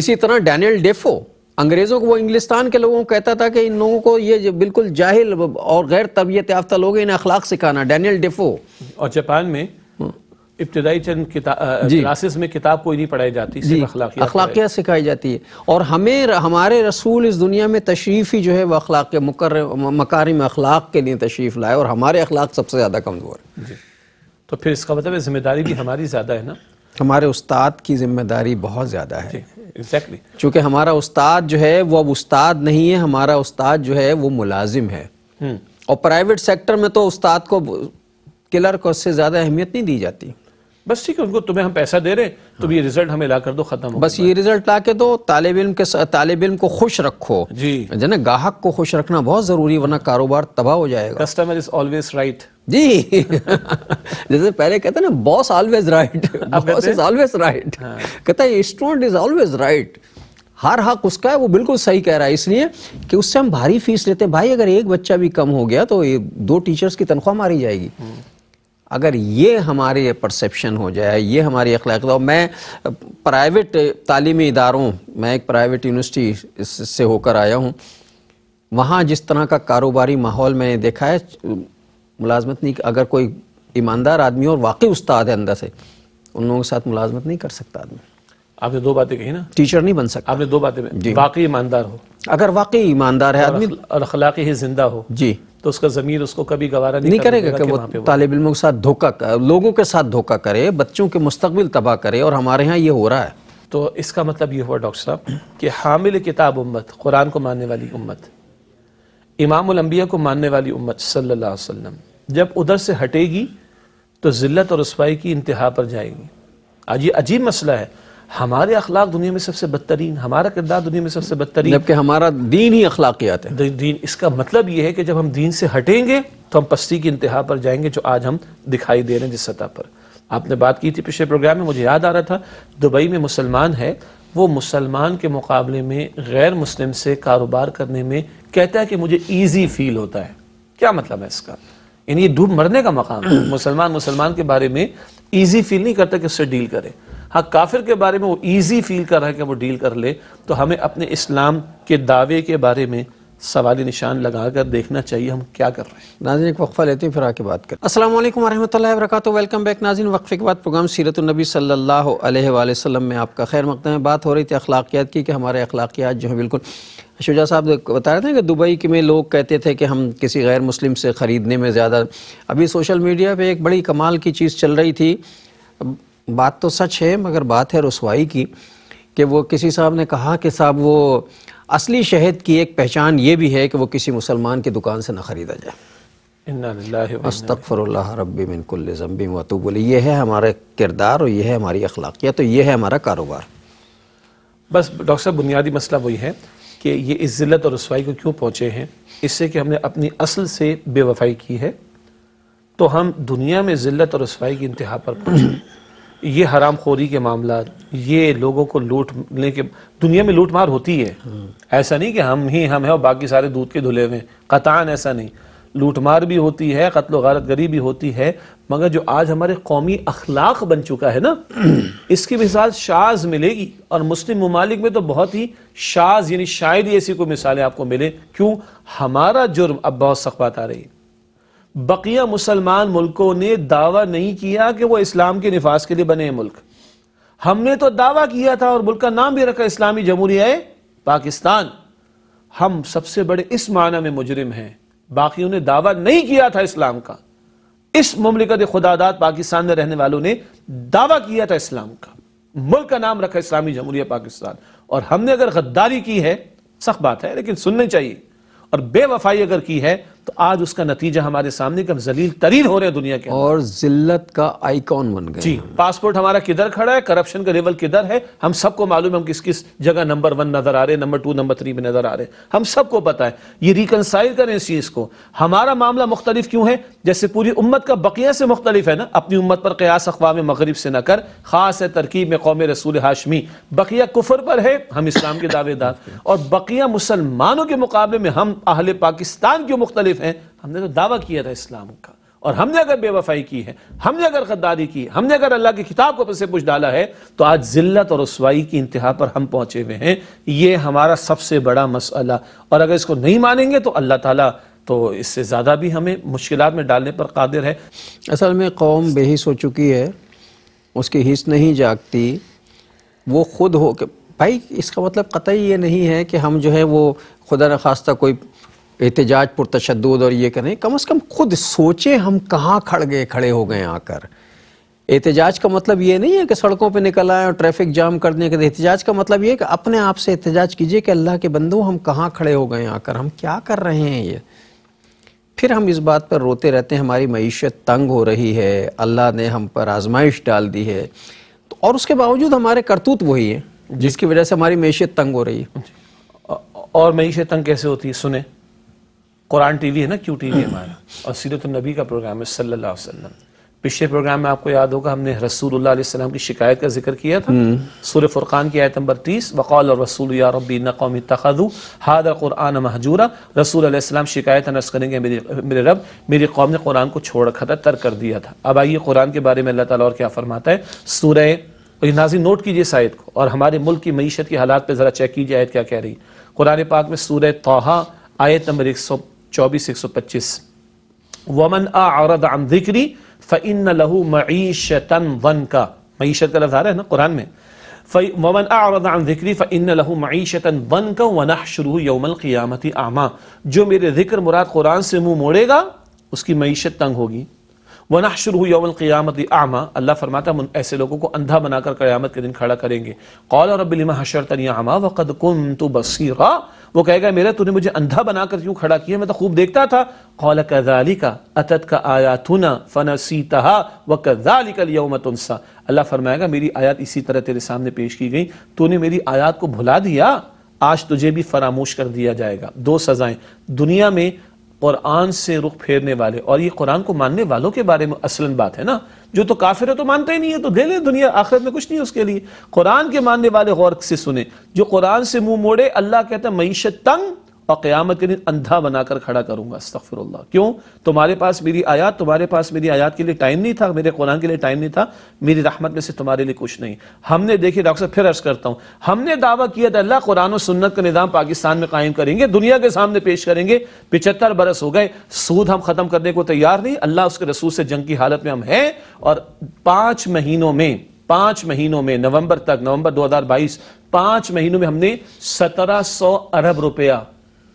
इसी तरह डैनियल डेफो अंग्रेज़ों को वो इंग्लिस्तान के लोगों को कहता था कि इन लोगों को ये बिल्कुल जाहिल और गैर तबीयत याफ्ता लोग इन्हें अखलाक सिखाना डैनियल डेफो और जापान में हाँ। इब्तदाई चंद क्लासेस में किताब कोई नहीं पढ़ाई जाती अखलाकियात सिखाई जाती है और हमें हमारे रसूल इस दुनिया में तशरीफ़ ही जो है वह अखलाक मकर मकारी में अखलाक के लिए तशरीफ़ लाए और हमारे अखलाक सबसे ज़्यादा कमज़ोर है तो फिर इसका मतलब जिम्मेदारी भी हमारी ज़्यादा है ना हमारे उस्ताद की जिम्मेदारी बहुत ज़्यादा है एग्जैक्टली exactly. चूंकि हमारा उस्ताद जो है वो अब उस्ताद नहीं है हमारा उस्ताद जो है वो मुलाजिम है हम्म। और प्राइवेट सेक्टर में तो उस्ताद को किलर को उससे ज़्यादा अहमियत नहीं दी जाती बस ठीक है उनको तुम्हें हम पैसा दे रहे हैं तो हाँ। तुम ये रिजल्ट हमें ला कर दो खत्म बस ये रिजल्ट ला के दो तालब इम के तालब इम को खुश रखो जी जना गाहक को खुश रखना बहुत जरूरी वरना कारोबार तबाह हो जाएगा कस्टमर इज ऑलवेज राइट जी <laughs> जैसे पहले कहते ना boss always right boss is always right कहता है स्टूडेंट इज ऑलवेज राइट हर हक उसका है वो बिल्कुल सही कह रहा है इसलिए कि उससे हम भारी फीस लेते हैं भाई अगर एक बच्चा भी कम हो गया तो ये दो टीचर्स की तनख्वाह मारी जाएगी हम्म। अगर ये हमारे ये परसेप्शन हो जाए ये हमारी अखलाक और मैं प्राइवेट तालीमी इदारों मैं एक प्राइवेट यूनिवर्सिटी से होकर आया हूँ वहाँ जिस तरह का कारोबारी माहौल मैंने देखा है मुलाजमत नहीं अगर कोई ईमानदार आदमी और वाकई उस्ताद है अंदर से उन लोगों के साथ मुलाजमत नहीं कर सकता आदमी आपने दो बातें कही ना टीचर नहीं बन सकता आपने दो बातें वाकई ईमानदार हो अगर वाकई ईमानदार है आदमी और ही जिंदा हो जी तो उसका ज़मीर उसको कभी गवारा नहीं, नहीं करेगा कि वो तालब इलमों के साथ धोखा कर लोगों के साथ धोखा करे बच्चों के मुस्तबिल तबाह करे और हमारे यहाँ ये हो रहा है तो इसका मतलब ये हुआ डॉक्टर साहब कि हामिल किताब उम्मत कुरान को मानने वाली उम्मत इमामबिया को मानने वाली उम्मत सल्लाम जब उधर से हटेगी तो जिल्लत और रसवाई की इंतहा पर जाएगी आज ये अजीब मसला है हमारे अखलाक दुनिया में सबसे बदतरीन हमारा किरदार दुनिया में सबसे बदतरीन जबकि हमारा दीन ही अखलाकियात है दीन इसका मतलब यह है कि जब हम दीन से हटेंगे तो हम पस्ती की इंतहा पर जाएंगे जो आज हम दिखाई दे रहे हैं जिस सतह पर आपने बात की थी पिछले प्रोग्राम में मुझे याद आ रहा था दुबई में मुसलमान है वो मुसलमान के मुकाबले में गैर मुस्लिम से कारोबार करने में कहता है कि मुझे ईजी फील होता है क्या मतलब है इसका यानी ये डूब मरने का मकाम है <clears throat> मुसलमान मुसलमान के बारे में ईजी फील नहीं करता कि उससे डील करें हाँ काफिर के बारे में वो ईजी फील कर रहा है कि वो डील कर ले तो हमें अपने इस्लाम के दावे के बारे में सवाल निशान लगा कर देखना चाहिए हम क्या कर रहे हैं नाजिन एक वक्फ़ा लेते हैं फिर आके बात करें असल वरहमल वरक वेलकम बैक नाजिन वक्फ़े के बाद प्रोग्राम सीरत नबी सल्लल्लाहु में आपका खैर मकदम है बात हो रही थी अखलाकियात की कि हमारे अखलाकियात जो है बिल्कुल शुजा साहब बता रहे थे कि दुबई के में लोग कहते थे कि हम किसी गैर मुस्लिम से ख़रीदने में ज़्यादा अभी सोशल मीडिया पर एक बड़ी कमाल की चीज़ चल रही थी बात तो सच है मगर बात है रसवाई की कि वो किसी साहब ने कहा कि साहब वो असली शहद की एक पहचान ये भी है कि वो किसी मुसलमान की दुकान से ना ख़रीदा जाए अस्तफ़र मतूब बोले ये है हमारा किरदार और यह है हमारी अखलाकियत तो यह है हमारा कारोबार बस डॉक्टर साहब बुनियादी मसला वही है कि ये इस ज़िलत और रसवाई को क्यों पहुँचे हैं इससे कि हमने अपनी असल से बेवफाई की है तो हम दुनिया में ज़िलत और रसवाई की इंतहा पर पहुँचे ये हराम खोरी के मामला ये लोगों को लूटने के दुनिया में लूट मार होती है ऐसा नहीं कि हम ही हम हैं और बाकी सारे दूध के धुले हुए कतान ऐसा नहीं लूटमार भी होती है कत्ल गारत गरी भी होती है मगर जो आज हमारे कौमी अखलाक बन चुका है ना <clears throat> इसकी मिसाल शाज मिलेगी और मुस्लिम ममालिक में तो बहुत ही शाज यानी शायद ही ऐसी कोई मिसालें आपको मिले क्यों हमारा जुर्म अब बहुत सख्त आ रही है बकिया मुसलमान मुल्कों ने दावा नहीं किया कि वह इस्लाम के नफाज के लिए बने मुल्क हमने तो दावा किया था और मुल्क का नाम भी रखा इस्लामी जमहूरिया पाकिस्तान हम सबसे बड़े इस माना में मुजरिम हैं बाकी ने दावा नहीं किया था इस्लाम का इस ममलिकत खुदादात पाकिस्तान में रहने वालों ने दावा किया था इस्लाम का मुल्क का नाम रखा इस्लामी जमहूरिया पाकिस्तान और हमने अगर गद्दारी की है सख्त बात है लेकिन सुननी चाहिए और बेवफाई अगर की है तो आज उसका नतीजा हमारे सामने कि हम जलील तरीन हो रहे हैं दुनिया के और जिल्लत का आइकॉन बन गए जी पासपोर्ट हमारा किधर खड़ा है करप्शन का लेवल किधर है हम सबको मालूम है हम किस किस जगह नंबर वन नजर आ रहे हैं नंबर टू नंबर थ्री में नजर आ रहे हैं हम सबको पता है ये रिकनसाइल करें इस चीज को हमारा मामला मुख्तलिफ क्यों है जैसे पूरी उम्मत का बकिया से मुख्तलिफ है ना अपनी उम्मत पर कयास अखवा मगरब से न कर खास है तरकीब में कौम रसूल हाशमी बकिया कुफर पर है हम इस्लाम के दावेदार और बकिया मुसलमानों के मुकाबले में हम अहल पाकिस्तान क्यों मुख्तलिफ मुखालिफ हैं हमने तो दावा किया था इस्लाम का और हमने अगर बेवफाई की है हमने अगर गद्दारी की हमने अगर अल्लाह की किताब को से पूछ डाला है तो आज जिल्लत और रसवाई की इंतहा पर हम पहुंचे हुए हैं ये हमारा सबसे बड़ा मसला और अगर इसको नहीं मानेंगे तो अल्लाह ताला तो इससे ज़्यादा भी हमें मुश्किल में डालने पर कादिर है असल में कौम बेहिस हो चुकी है उसकी हिस नहीं जागती वो खुद हो के भाई इसका मतलब कतई ये नहीं है कि हम जो है वो खुदा न खास्ता कोई एहतजाज पर तशद और ये करें कम अज़ कम खुद सोचें हम कहाँ खड़ गए खड़े हो गए आकर एहतजाज का मतलब ये नहीं है कि सड़कों पर निकल आए और ट्रैफिक जाम कर दें एहतजाज का मतलब ये है कि अपने आप से एहतजाज कीजिए कि अल्लाह के बंदो हम कहाँ खड़े हो गए आकर हम क्या कर रहे हैं ये फिर हम इस बात पर रोते रहते हैं हमारी मीशत तंग हो रही है अल्लाह ने हम पर आजमाइश डाल दी है तो और उसके बावजूद हमारे करतूत वही हैं जिसकी वजह से हमारी मीशत तंग हो रही है और मीशत तंग कैसे होती है सुने कुरान टीवी है ना क्यू टीवी हमारा और सीरत नबी का प्रोग्राम है सल्लल्लाहु अलैहि वसल्लम पिछले प्रोग्राम में आपको याद होगा हमने रसूलुल्लाह की शिकायत का जिक्र किया था हम्म। सूर्य फुरकान की आयत नंबर तीस वकौल और रसूल या रबी नौम तखदू हादर कुरान महजूरा रसूल शिकायत नर्स करेंगे मेरे मेरे रब मेरी कौम ने कुरान को छोड़ रखा था तर कर दिया था अब आइए कुरान के बारे में अल्लाह तला और क्या फरमाता है सूर और नाजी नोट कीजिए शायद को और हमारे मुल्क की मीशत के हालात पर ज़रा चेक कीजिए आयत क्या कह रही कुरान पाक में सूर्य तोहा आयत नंबर एक सौ चौबीस एक सौ पच्चीस आमा जो मेरे जिक्र मुराद कुरान से मुंह मोड़ेगा उसकी मीशत तंग होगी वना शुरू यौमल क़ियामत आमा अल्लाह फरमाता हम ऐसे लोगों को अंधा बनाकर क्यामत के दिन खड़ा करेंगे कौल रबिलमा हशरतन आमा वक़द कुन तो बसीरा वो कहेगा मेरा तूने मुझे अंधा बनाकर क्यों खड़ा किया मैं तो खूब देखता था कौल कजाली का अतत का आयातुना फना सीता व कजाली का लिया मतुनसा अल्लाह फरमाएगा मेरी आयात इसी तरह तेरे सामने पेश की गई तूने मेरी आयात को भुला दिया आज तुझे भी फरामोश कर दिया जाएगा दो सजाएं दुनिया में कुरान से रुख फेरने वाले और ये कुरान को मानने वालों के बारे में असलन बात है ना जो तो काफिर है तो मानते ही नहीं है तो ले दुनिया आखिरत में कुछ नहीं उसके लिए कुरान के मानने वाले गौर से सुने जो कुरान से मुंह मोड़े अल्लाह कहता है मीशत तंग और क़्यामत के दिन अंधा बनाकर खड़ा करूंगा अस्तफर क्यों तुम्हारे पास मेरी आयात तुम्हारे पास मेरी आयात के लिए टाइम नहीं था मेरे कुरान के लिए टाइम नहीं था मेरी रहमत में से तुम्हारे लिए कुछ नहीं हमने देखिए डॉक्टर साहब फिर अर्ज करता हूँ हमने दावा किया था अल्लाह कुरान और सुन्नत का निज़ाम पाकिस्तान में कायम करेंगे दुनिया के सामने पेश करेंगे पिचहत्तर बरस हो गए सूद हम ख़त्म करने को तैयार नहीं अल्लाह उसके रसूल से जंग की हालत में हम हैं और पांच महीनों में पाँच महीनों में नवंबर तक नवंबर 2022 पांच महीनों में हमने 1700 अरब रुपया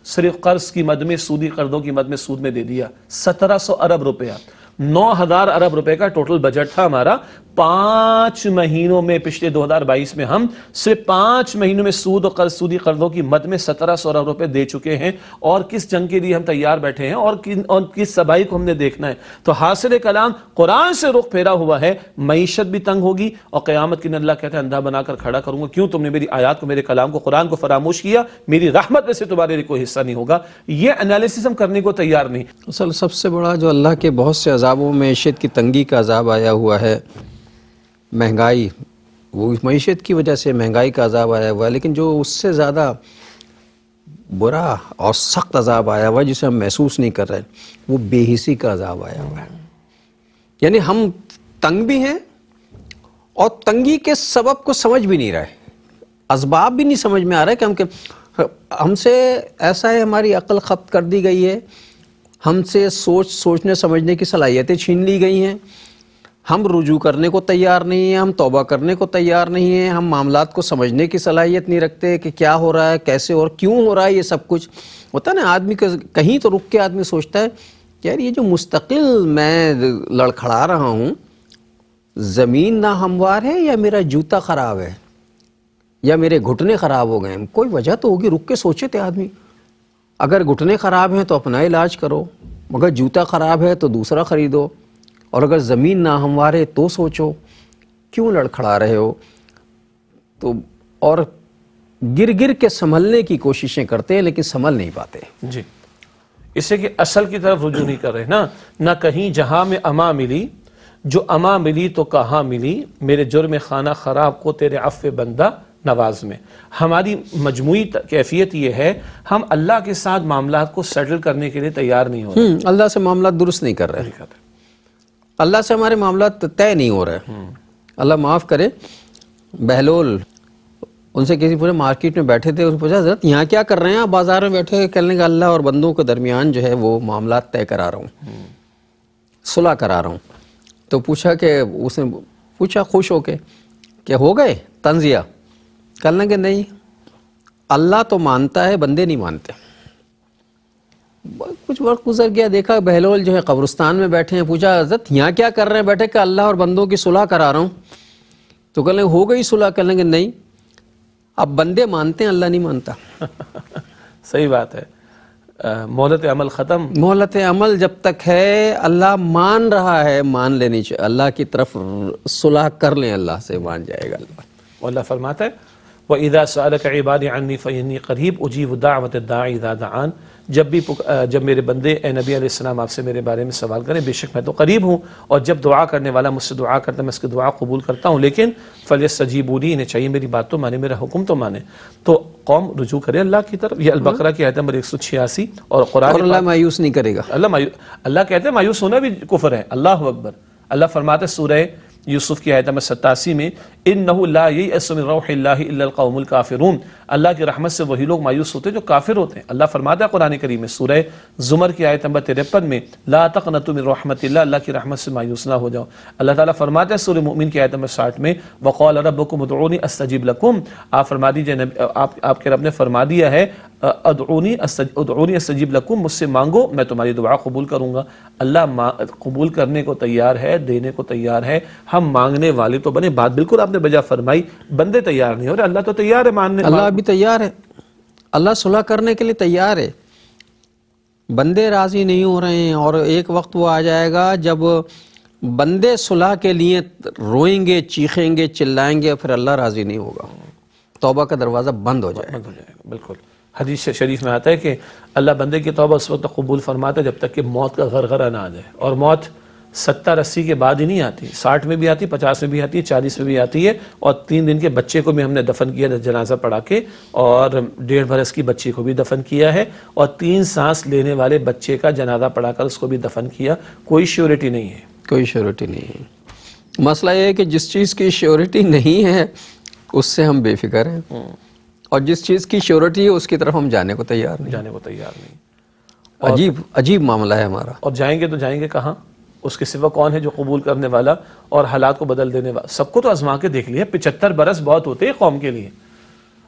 सिर्फ कर्ज की मद में सूदी कर्जों की मद में सूद में दे दिया सत्रह सौ अरब रुपया नौ हजार अरब रुपए का टोटल बजट था हमारा पांच महीनों में पिछले 2022 में हम सिर्फ पांच महीनों में सूद और कर्ज सूदी कर्जों की मद में सत्रह सौ अरब रुपए दे चुके हैं और किस जंग के लिए हम तैयार बैठे हैं और किन और किस सबाई को हमने देखना है तो हासिल कलाम कुरान से रुख फेरा हुआ है मीशत भी तंग होगी और क्यामत की नल्ला कहते हैं अंधा बनाकर खड़ा करूंगा क्यों तुमने मेरी आयात को मेरे कलाम को कुरान को फरामोश किया मेरी राहमत में से तुम्हारे लिए कोई हिस्सा नहीं होगा ये एनालिसिस हम करने को तैयार नहीं असल सबसे बड़ा जो अल्लाह के बहुत से अजाबों में शीत की तंगी का अजाब आया हुआ है महंगाई वो मीशत की वजह से महंगाई का अजाब आया हुआ है लेकिन जो उससे ज़्यादा बुरा और सख्त अजाब आया हुआ है जिसे हम महसूस नहीं कर रहे वो बेहिसी का अजाब आया हुआ है यानी हम तंग भी हैं और तंगी के सबब को समझ भी नहीं रहे इसबाब भी नहीं समझ में आ रहा है कि हम हमसे ऐसा है हमारी अकल खप्त कर दी गई है हमसे सोच सोचने समझने की सलाहियतें छीन ली गई हैं हम रुजू करने को तैयार नहीं है हम तोबा करने को तैयार नहीं है हम मामला को समझने की सलाहियत नहीं रखते कि क्या हो रहा है कैसे और क्यों हो रहा है ये सब कुछ होता है ना आदमी कहीं तो रुक के आदमी सोचता है कि यार ये जो मुस्तकिल मैं लड़खड़ा रहा हूँ ज़मीन ना हमवार है या मेरा जूता ख़राब है या मेरे घुटने ख़राब हो गए कोई वजह तो होगी रुक के सोचे थे आदमी अगर घुटने ख़राब हैं तो अपना इलाज करो मगर जूता ख़राब है तो दूसरा ख़रीदो और अगर ज़मीन ना हमवारे तो सोचो क्यों लड़खड़ा रहे हो तो और गिर गिर के संभलने की कोशिशें करते हैं लेकिन संभल नहीं पाते जी इसे कि असल की तरफ रुझू नहीं कर रहे ना ना कहीं जहां में अमा मिली जो अमा मिली तो कहाँ मिली मेरे जुर्म खाना खराब को तेरे अफ़ बंदा नवाज में हमारी मजमू कैफियत यह है हम अल्लाह के साथ मामला को सेटल करने के लिए तैयार नहीं हो हम्म, अल्लाह से मामला दुरुस्त नहीं कर रहे अल्लाह से हमारे मामला तय नहीं हो रहे हम्म। अल्लाह माफ़ करे बहलोल उनसे किसी पूरे मार्केट में बैठे थे उसने पूछा हजरत यहाँ क्या कर रहे हैं आप बाजार में बैठे कहने का अल्लाह और बंदों के दरमियान जो है वो मामला तय करा रहा हूँ हम्म। सुलह करा रहा हूँ तो पूछा कि उसने पूछा खुश हो के क्या हो गए तंजिया कहना कि नहीं अल्लाह तो मानता है बंदे नहीं मानते कुछ वक्त गुजर गया देखा बहलोल जो है कब्रस्तान में बैठे हैं पूछा हजरत यहाँ क्या कर रहे हैं बैठे कि अल्लाह और बंदों की सुलह करा रहा हूँ तो कह लेंगे हो गई सुलह कह लेंगे नहीं अब बंदे मानते हैं अल्लाह नहीं मानता <laughs> सही बात है मोहलत अमल ख़त्म मोहलत अमल जब तक है अल्लाह मान रहा है मान लेनी चाहिए अल्लाह की तरफ सुलह कर लें अल्लाह से मान जाएगा अल्लाह अल्लाह फरमाता है व ईदा सलक इबाद आनी फ़नी करीब उजीब दावत दादान जब भी जब मेरे बंदे ए नबी आसमाम आपसे मेरे बारे में सवाल करें बेशक मैं तो करीब हूँ और जब दुआ करने वाला मुझसे दुआ करता है मैं उसकी दुआ कबूल करता हूँ लेकिन फल सजीबूरी इन्हें चाहिए मेरी बात तो माने मेरा हुक्म तो माने तो कौम रजू करे अल्लाह की तरफ यह अलबकरा की आयत नंबर एक सौ छियासी और कुरान अल्लाह मायूस नहीं करेगा अल्लाह मायूस अल्लाह कहते हैं मायूस होना भी कुफर है अल्लाह अकबर अल्लाह फरमाते सूरह यूसुफ की आयत नंबर सत्तासी में इन नहुल्लासमिल काफिरून अल्लाह की रहमत से वही लोग मायूस होते हैं जो काफिर होते हैं अल्लाह फरमाता कुरान करीम में सूरह जुमर की आयत नंबर तिरपन में ला तक नहमत अल्लाह की रहमत से मायूस ना हो जाओ अल्लाह ताला फरमाता है सूर्य मोमिन की आयत नंबर साठ में वक़ौल रब को मदनी लकुम आप फरमा दीजिए आप, आपके रब ने फरमा दिया है अदरूनी सजीब लकुम मुझसे मांगो मैं तुम्हारी दुआ कबूल करूँगा अल्लाह कबूल करने को तैयार है देने को तैयार है हम मांगने वाले तो बने बात बिल्कुल आपने बजा फरमाई बंदे तैयार नहीं हो रहे अल्लाह तो तैयार है मानने अल्लाह भी तैयार है अल्लाह सुलह करने के लिए तैयार है बंदे राज़ी नहीं हो रहे हैं और एक वक्त वो आ जाएगा जब बंदे सुलह के लिए रोएंगे चीखेंगे चिल्लाएंगे फिर अल्लाह राज़ी नहीं होगा तोबा का दरवाज़ा बंद हो जाएगा बिल्कुल हदीस शरीफ में आता है कि अल्लाह बंदे की तोबा उस वक्त कबूल फरमाता है जब तक कि मौत का घर ना आ जाए और मौत सत्तर अस्सी के बाद ही नहीं आती साठ में भी आती पचास में भी आती है चालीस में भी आती है और तीन दिन के बच्चे को भी हमने दफन किया जनाजा पढ़ा के और डेढ़ बरस की बच्ची को भी दफन किया है और तीन सांस लेने वाले बच्चे का जनाजा पढ़ाकर उसको भी दफन किया कोई श्योरिटी नहीं है कोई श्योरिटी नहीं है मसला यह है कि जिस चीज़ की श्योरिटी नहीं है उससे हम बेफिक्र हैं हम्म। और जिस चीज़ की श्योरिटी है उसकी तरफ हम जाने को तैयार नहीं जाने को तैयार नहीं अजीब अजीब मामला है हमारा और जाएंगे तो जाएंगे कहाँ उसके सिवा कौन है जो कबूल करने वाला और हालात को बदल देने वाला सबको तो आजमा के देख लिया पिचहत्तर बरस बहुत होते हैं कौम के लिए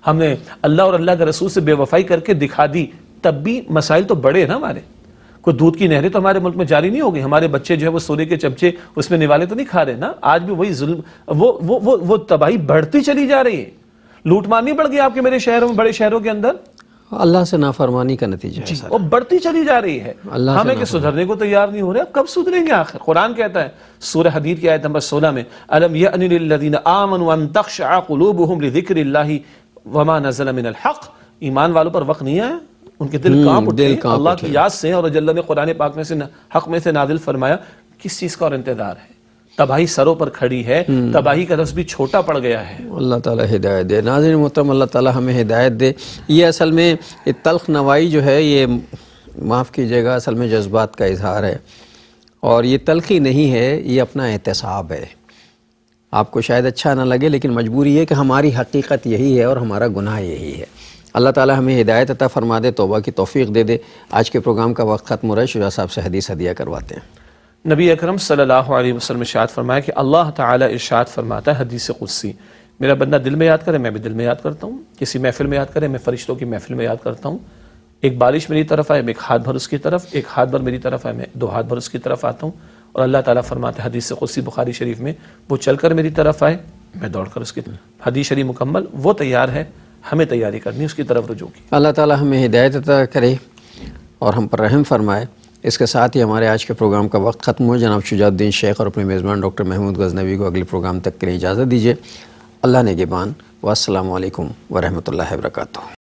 हमने अल्लाह और अल्लाह के रसूल से बेवफाई करके दिखा दी तब भी मसाइल तो बड़े हैं ना हमारे कोई दूध की नहरें तो हमारे मुल्क में जारी नहीं होगी हमारे बच्चे जो है वो सोने के चमचे उसमें निवाले तो नहीं खा रहे ना आज भी वही जुल्म वो वो वो, वो तबाही बढ़ती चली जा रही है लूट मारनी पड़ गई आपके मेरे शहरों में बड़े शहरों के अंदर अल्लाह से नाफरमानी का नतीजा है वो बढ़ती चली जा रही है हमें हम सुधरने को तैयार नहीं हो रहे अब कब सुधरेंगे आखिर कुरान कहता है सूरह हदीद की आयत नंबर सोलह में अलम यदीन आमन वमा नजल हक ईमान वालों पर वक्त नहीं आया उनके दिल हम्म, काम उठे अल्लाह की याद से और जल्ला ने कुरान पाक में से हक में से नादिल फरमाया किस चीज़ का और इंतजार है तबाही सरों पर खड़ी है हम्म। तबाही का रस भी छोटा पड़ गया है अल्लाह ताला हिदायत दे नाजिर मोहतरम अल्लाह ताला हमें हिदायत दे ये असल में ये तलख नवाई जो है ये माफ़ कीजिएगा असल में जज्बात का इजहार है और ये तलखी नहीं है ये अपना एहतसाब है आपको शायद अच्छा ना लगे लेकिन मजबूरी है कि हमारी हकीकत यही है और हमारा गुनाह यही है अल्लाह ताला हमें हिदायत अता फरमा दे तोबा की तौफीक दे दे आज के प्रोग्राम का वक्त ख़त्म हो रहा है शुजा साहब से हदीस हदिया करवाते हैं नबी अकरम सल्लल्लाहु अलैहि वसल्लम इशाद फरमाया कि अल्लाह ताला फरमाता है हदीस कुस्सी मेरा बंदा दिल में याद करे मैं भी दिल में याद करता हूँ किसी महफिल में याद करे मैं फरिश्तों की महफिल में याद करता हूँ एक बारिश मेरी तरफ आए मैं एक हाथ भर उसकी तरफ एक हाथ भर मेरी तरफ आए मैं दो हाथ भर उसकी तरफ आता हूँ और अल्लाह ताला फरमाते हदीस खुशी बुखारी शरीफ में वो चल कर मेरी तरफ आए मैं दौड़ कर उसकी तरफ हदीस शरीफ मुकम्मल वो तैयार है हमें तैयारी करनी उसकी तरफ रुझू की अल्लाह ताली हमें हिदायत करे और हम पर रहम फरमाए इसके साथ ही हमारे आज के प्रोग्राम का वक्त ख़त्म हुआ जनाब शुजाद्दीन शेख और अपने मेज़बान डॉक्टर महमूद गजनवी को अगले प्रोग्राम तक के लिए इजाज़त दीजिए अल्लाह नेगेबान वालकम वरहमल वर्का